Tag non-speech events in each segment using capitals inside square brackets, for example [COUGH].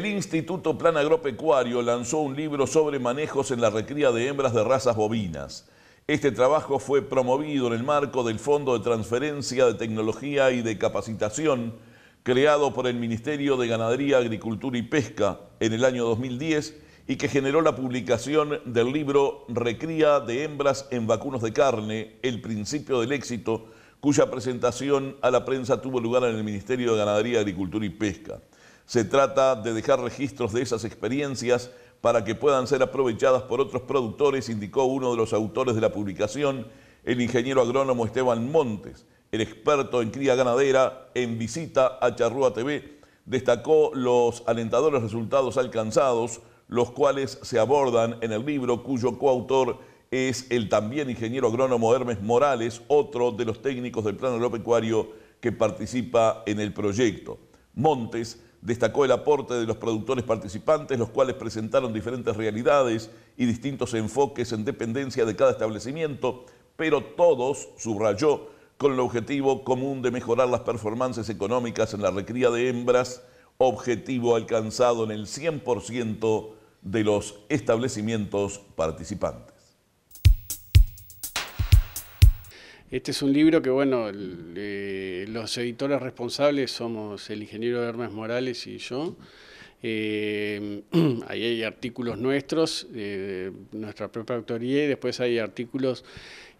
El Instituto Plan Agropecuario lanzó un libro sobre manejos en la recría de hembras de razas bovinas. Este trabajo fue promovido en el marco del Fondo de Transferencia de Tecnología y de Capacitación creado por el Ministerio de Ganadería, Agricultura y Pesca en el año 2010 y que generó la publicación del libro Recría de hembras en vacunos de carne, el principio del éxito, cuya presentación a la prensa tuvo lugar en el Ministerio de Ganadería, Agricultura y Pesca. Se trata de dejar registros de esas experiencias para que puedan ser aprovechadas por otros productores, indicó uno de los autores de la publicación, el ingeniero agrónomo Esteban Montes, el experto en cría ganadera, en visita a Charrúa TV, destacó los alentadores resultados alcanzados, los cuales se abordan en el libro cuyo coautor es el también ingeniero agrónomo Hermes Morales, otro de los técnicos del plano agropecuario que participa en el proyecto. Montes destacó el aporte de los productores participantes, los cuales presentaron diferentes realidades y distintos enfoques en dependencia de cada establecimiento, pero todos, subrayó, con el objetivo común de mejorar las performances económicas en la recría de hembras, objetivo alcanzado en el 100% de los establecimientos participantes. Este es un libro que, bueno, eh, los editores responsables somos el ingeniero Hermes Morales y yo. Eh, [CLEARS THROAT] ahí hay artículos nuestros, eh, nuestra propia autoría, y después hay artículos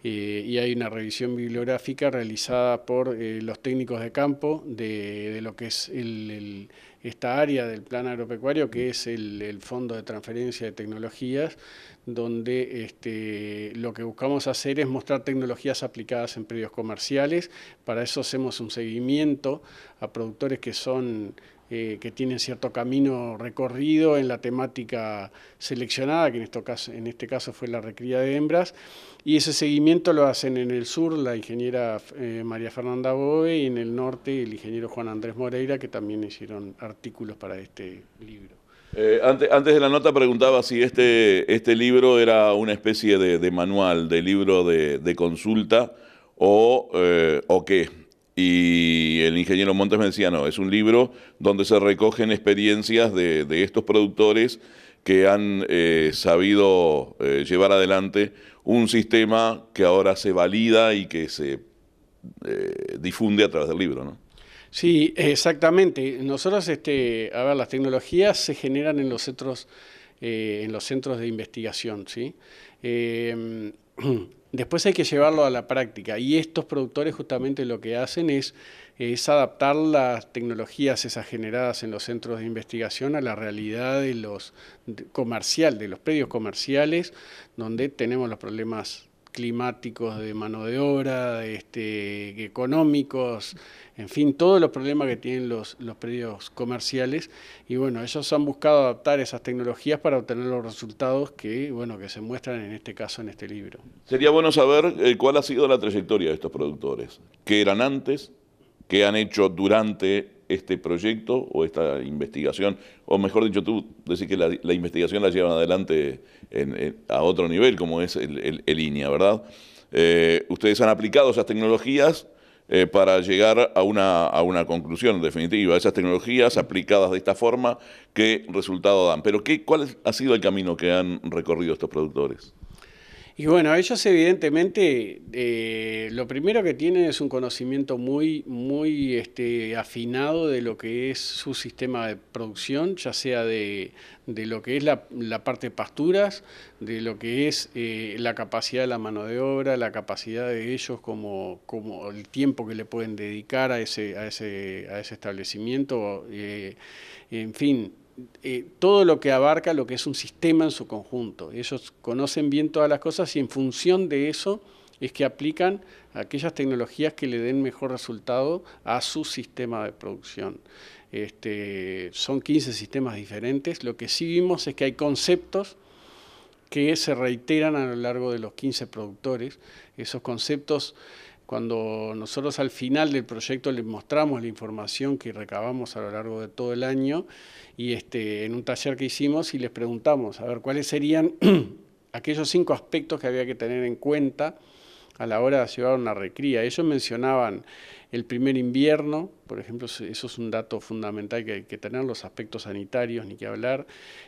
y hay una revisión bibliográfica realizada por los técnicos de campo de, lo que es el, esta área del plan agropecuario que es el, Fondo de Transferencia de Tecnologías, donde este, lo que buscamos hacer es mostrar tecnologías aplicadas en predios comerciales. Para eso hacemos un seguimiento a productores que son que tienen cierto camino recorrido en la temática seleccionada, que en, esto caso, en este caso fue la recría de hembras, y ese seguimiento lo hacen en el sur la ingeniera eh, María Fernanda Boe y en el norte el ingeniero Juan Andrés Moreira, que también hicieron artículos para este libro. Eh, antes, antes, de la nota preguntaba si este, este libro era una especie de, manual, de libro de, consulta o, eh, o qué. Y el ingeniero Montes me decía, no, es un libro donde se recogen experiencias de, estos productores que han eh, sabido eh, llevar adelante un sistema que ahora se valida y que se eh, difunde a través del libro, ¿no? Sí, exactamente. Nosotros, este, a ver, las tecnologías se generan en los centros, en los centros de investigación, ¿sí? [CLEARS THROAT] Después hay que llevarlo a la práctica y estos productores justamente lo que hacen es, adaptar las tecnologías esas generadas en los centros de investigación a la realidad de los comercial, de los predios comerciales, donde tenemos los problemas climáticos, de mano de obra, este, económicos, en fin, todos los problemas que tienen los, los predios comerciales. Y bueno, ellos han buscado adaptar esas tecnologías para obtener los resultados que, bueno, que se muestran en este caso, en este libro. Sería bueno saber eh, cuál ha sido la trayectoria de estos productores, qué eran antes, qué han hecho durante este proyecto o esta investigación, o mejor dicho, tú decir que la, investigación la llevan adelante a otro nivel, como es el, el, INEA, ¿verdad? Eh, ustedes han aplicado esas tecnologías eh, para llegar a una, a una conclusión definitiva. Esas tecnologías aplicadas de esta forma, ¿qué resultado dan? Pero ¿qué, ¿cuál ha sido el camino que han recorrido estos productores? Y bueno, ellos evidentemente eh, lo primero que tienen es un conocimiento muy, muy este, afinado de lo que es su sistema de producción, ya sea de, lo que es la, la, parte de pasturas, de lo que es eh, la capacidad de la mano de obra, la capacidad de ellos como, como el tiempo que le pueden dedicar a ese, a ese, a ese establecimiento, eh, en fin, eh, todo lo que abarca lo que es un sistema en su conjunto. Ellos conocen bien todas las cosas y en función de eso es que aplican aquellas tecnologías que le den mejor resultado a su sistema de producción. Este, son 15 sistemas diferentes. Lo que sí vimos es que hay conceptos que se reiteran a lo largo de los 15 productores. Esos conceptos cuando nosotros al final del proyecto les mostramos la información que recabamos a lo largo de todo el año y este, en un taller que hicimos y les preguntamos, a ver, cuáles serían [CLEARS THROAT] aquellos cinco aspectos que había que tener en cuenta a la hora de llevar una recría. Ellos mencionaban el primer invierno, por ejemplo, eso es un dato fundamental que hay que tener, los aspectos sanitarios, ni que hablar.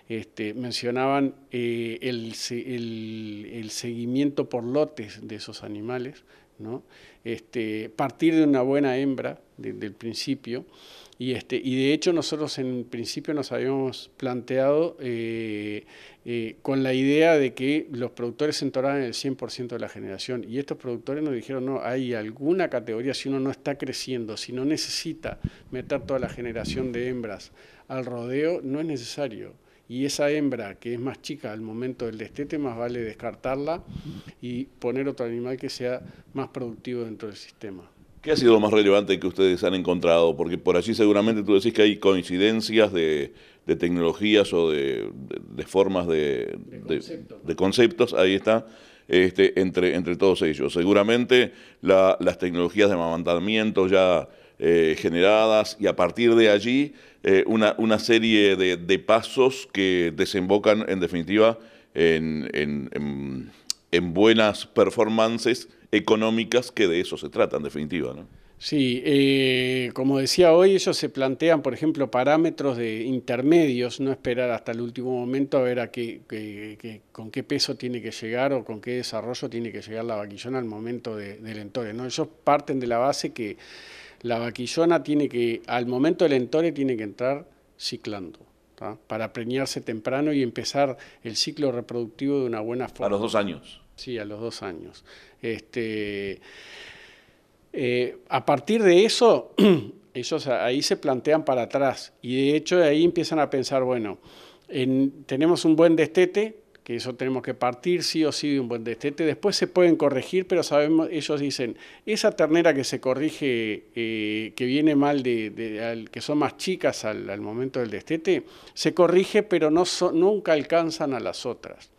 Este, mencionaban eh, el seguimiento por lotes de esos animales, ¿no? Este, partir de una buena hembra desde el principio. Y, este, y de hecho nosotros en principio nos habíamos planteado eh, eh, con la idea de que los productores se el 100% de la generación. Y estos productores nos dijeron, no, hay alguna categoría, si uno no está creciendo, si no necesita meter toda la generación de hembras al rodeo, no es necesario y esa hembra que es más chica al momento del destete, más vale descartarla y poner otro animal que sea más productivo dentro del sistema. ¿Qué ha sido lo más relevante que ustedes han encontrado? Porque por allí seguramente tú decís que hay coincidencias de, tecnologías o de, formas de, conceptos, ahí está, este, entre, entre todos ellos. Seguramente las tecnologías de amamantamiento ya eh, generadas y a partir de allí eh, una, serie de, pasos que desembocan en definitiva en, buenas performances económicas que de eso se trata en definitiva. ¿no? Sí, eh, como decía hoy, ellos se plantean, por ejemplo, parámetros de intermedios, no esperar hasta el último momento a ver a qué, con qué peso tiene que llegar o con qué desarrollo tiene que llegar la vaquillona al momento del entorno. ¿no? Ellos parten de la base que la vaquillona tiene que, al momento del entore, tiene que entrar ciclando, para preñarse temprano y empezar el ciclo reproductivo de una buena forma. A los dos años. Sí, a los dos años. Este, eh, a partir de eso, [CLEARS THROAT] ellos ahí se plantean para atrás y de hecho ahí empiezan a pensar, bueno, tenemos un buen destete, que eso tenemos que partir sí o sí de un buen destete. Después se pueden corregir, pero sabemos, ellos dicen, esa ternera que se corrige, eh, que viene mal, de, que son más chicas al, momento del destete, se corrige, pero no nunca alcanzan a las otras.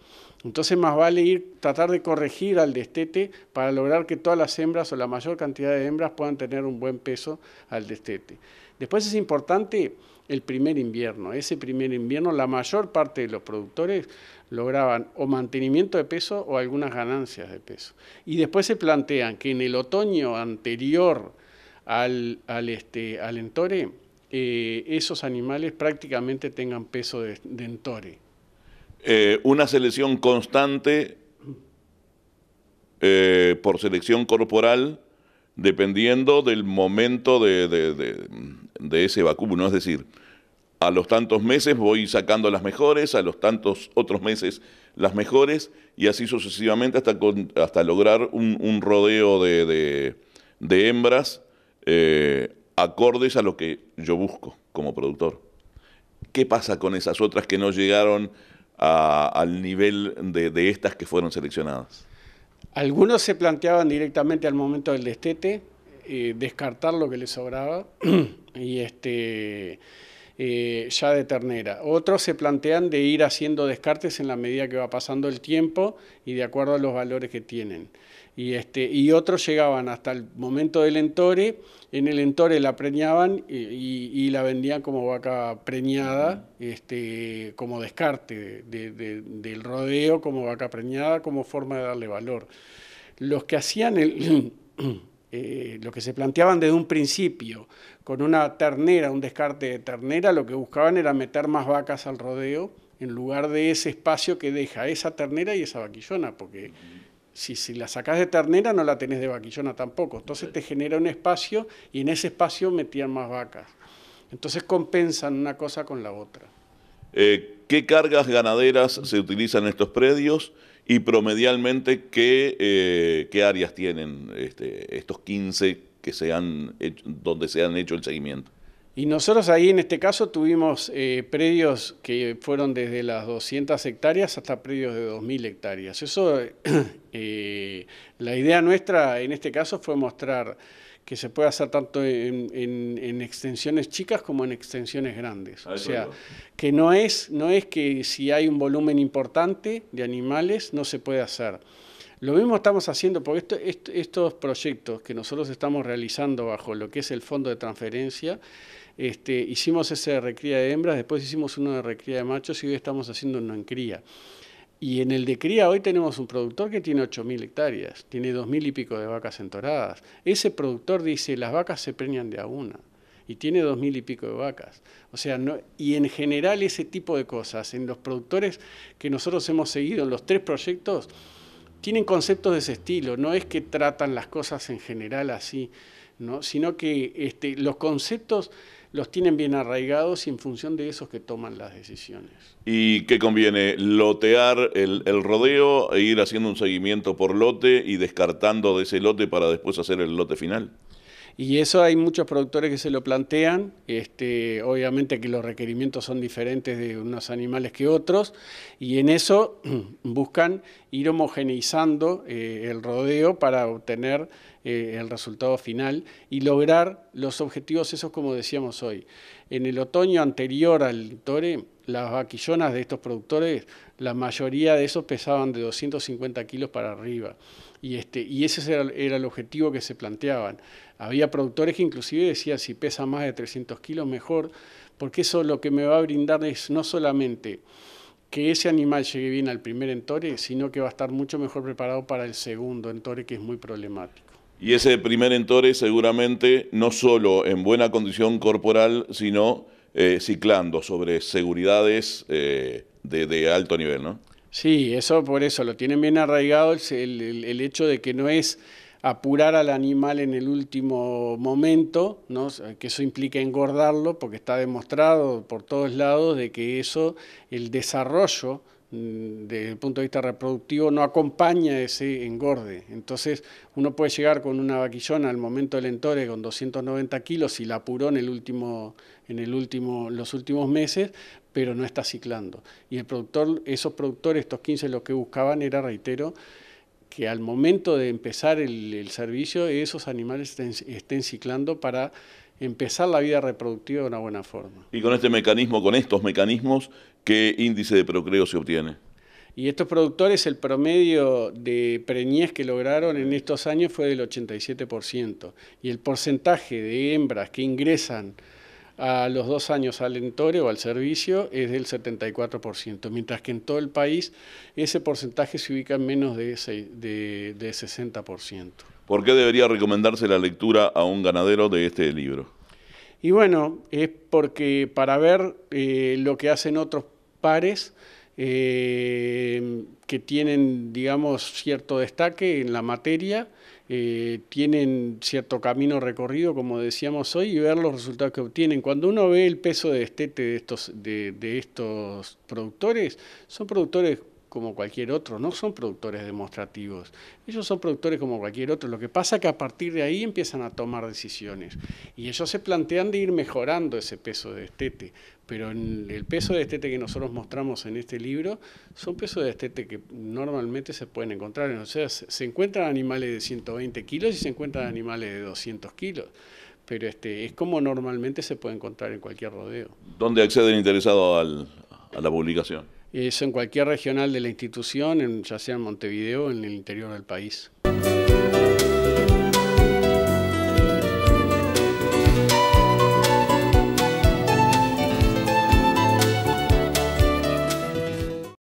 Entonces más vale ir, tratar de corregir al destete para lograr que todas las hembras o la mayor cantidad de hembras puedan tener un buen peso al destete. Después es importante el primer invierno. Ese primer invierno la mayor parte de los productores lograban o mantenimiento de peso o algunas ganancias de peso. Y después se plantean que en el otoño anterior al, este, al entore, eh, esos animales prácticamente tengan peso de entore. Eh, una selección constante eh, por selección corporal, dependiendo del momento de, ese vacuno. Es decir, a los tantos meses voy sacando las mejores, a los tantos otros meses las mejores, y así sucesivamente hasta, hasta lograr un, rodeo de, hembras eh, acordes a lo que yo busco como productor. ¿Qué pasa con esas otras que no llegaron al nivel de, estas que fueron seleccionadas? Algunos se planteaban directamente al momento del destete, eh, descartar lo que les sobraba [CLEARS THROAT] y este eh, ya de ternera. Otros se plantean de ir haciendo descartes en la medida que va pasando el tiempo y de acuerdo a los valores que tienen y, este, y otros llegaban hasta el momento del entore, en el entore la preñaban y, la vendían como vaca preñada, este, como descarte del rodeo, como vaca preñada, como forma de darle valor. Los que hacían el... [CLEARS THROAT] Eh, lo que se planteaban desde un principio, con una ternera, un descarte de ternera, lo que buscaban era meter más vacas al rodeo en lugar de ese espacio que deja esa ternera y esa vaquillona, porque si, la sacás de ternera no la tenés de vaquillona tampoco. Entonces te genera un espacio y en ese espacio metían más vacas. Entonces compensan una cosa con la otra. Eh, ¿Qué cargas ganaderas se utilizan en estos predios y promedialmente qué, eh, qué áreas tienen este, estos 15 que se donde se han hecho el seguimiento? Y nosotros ahí en este caso tuvimos eh, predios que fueron desde las 200 hectáreas hasta predios de 2.000 hectáreas. Eso, [CLEARS THROAT] eh, la idea nuestra en este caso fue mostrar que se puede hacer tanto en, extensiones chicas como en extensiones grandes. Ah, o sea, que no es, no es que si hay un volumen importante de animales no se puede hacer. Lo mismo estamos haciendo, porque estos proyectos que nosotros estamos realizando bajo lo que es el fondo de transferencia, este, hicimos ese de recría de hembras, después hicimos uno de recría de machos y hoy estamos haciendo uno en cría. Y en el de cría hoy tenemos un productor que tiene 8.000 hectáreas, tiene 2.000 y pico de vacas entoradas. Ese productor dice, las vacas se preñan de a una y tiene 2.000 y pico de vacas. O sea, no, y en general ese tipo de cosas, en los productores que nosotros hemos seguido, en los tres proyectos, tienen conceptos de ese estilo, no es que tratan las cosas en general así, sino que este, los conceptos los tienen bien arraigados y en función de esos que toman las decisiones. ¿Y qué conviene? ¿Lotear el, rodeo e ir haciendo un seguimiento por lote y descartando de ese lote para después hacer el lote final? Y eso hay muchos productores que se lo plantean, este, obviamente que los requerimientos son diferentes de unos animales que otros, y en eso [CLEARS THROAT] buscan ir homogeneizando eh, el rodeo para obtener eh, el resultado final y lograr los objetivos, esos como decíamos hoy. En el otoño anterior al Tore, las vaquillonas de estos productores, la mayoría de esos pesaban de 250 kilos para arriba. Y, este, y ese era, era, el objetivo que se planteaban. Había productores que inclusive decían, si pesa más de 300 kilos, mejor, porque eso lo que me va a brindar es no solamente que ese animal llegue bien al primer entore, sino que va a estar mucho mejor preparado para el segundo entore, que es muy problemático. Y ese primer entore seguramente no solo en buena condición corporal, sino eh, ciclando sobre seguridades eh, de, alto nivel, ¿no? Sí, eso por eso, lo tienen bien arraigado el, hecho de que no es apurar al animal en el último momento, ¿no? que eso implica engordarlo, porque está demostrado por todos lados de que eso, el desarrollo Mm, desde el punto de vista reproductivo no acompaña ese engorde. Entonces uno puede llegar con una vaquillona al momento del entore con 290 kilos y la apuró en, el último, en el último, los últimos meses, pero no está ciclando. Y el productor, esos productores, estos 15, lo que buscaban era, reitero, que al momento de empezar el, servicio esos animales estén ciclando para empezar la vida reproductiva de una buena forma. Y con este mecanismo, con estos mecanismos, ¿Qué índice de procreo se obtiene? Y estos productores, el promedio de preñez que lograron en estos años fue del 87%. Y el porcentaje de hembras que ingresan a los dos años al entorio o al servicio es del 74%, mientras que en todo el país ese porcentaje se ubica en menos de, de, 60%. ¿Por qué debería recomendarse la lectura a un ganadero de este libro? Y bueno, es porque para ver eh, lo que hacen otros pares eh, que tienen, digamos, cierto destaque en la materia, eh, tienen cierto camino recorrido, como decíamos hoy, y ver los resultados que obtienen. Cuando uno ve el peso de destete de estos, de estos productores, son productores como cualquier otro, no son productores demostrativos, ellos son productores como cualquier otro, lo que pasa es que a partir de ahí empiezan a tomar decisiones y ellos se plantean de ir mejorando ese peso de estete, pero el peso de estete que nosotros mostramos en este libro son pesos de estete que normalmente se pueden encontrar, o sea, se encuentran animales de 120 kilos y se encuentran animales de 200 kilos pero este, es como normalmente se puede encontrar en cualquier rodeo. ¿Dónde accede el interesado a la publicación? eso en cualquier regional de la institución, en, ya sea en Montevideo o en el interior del país.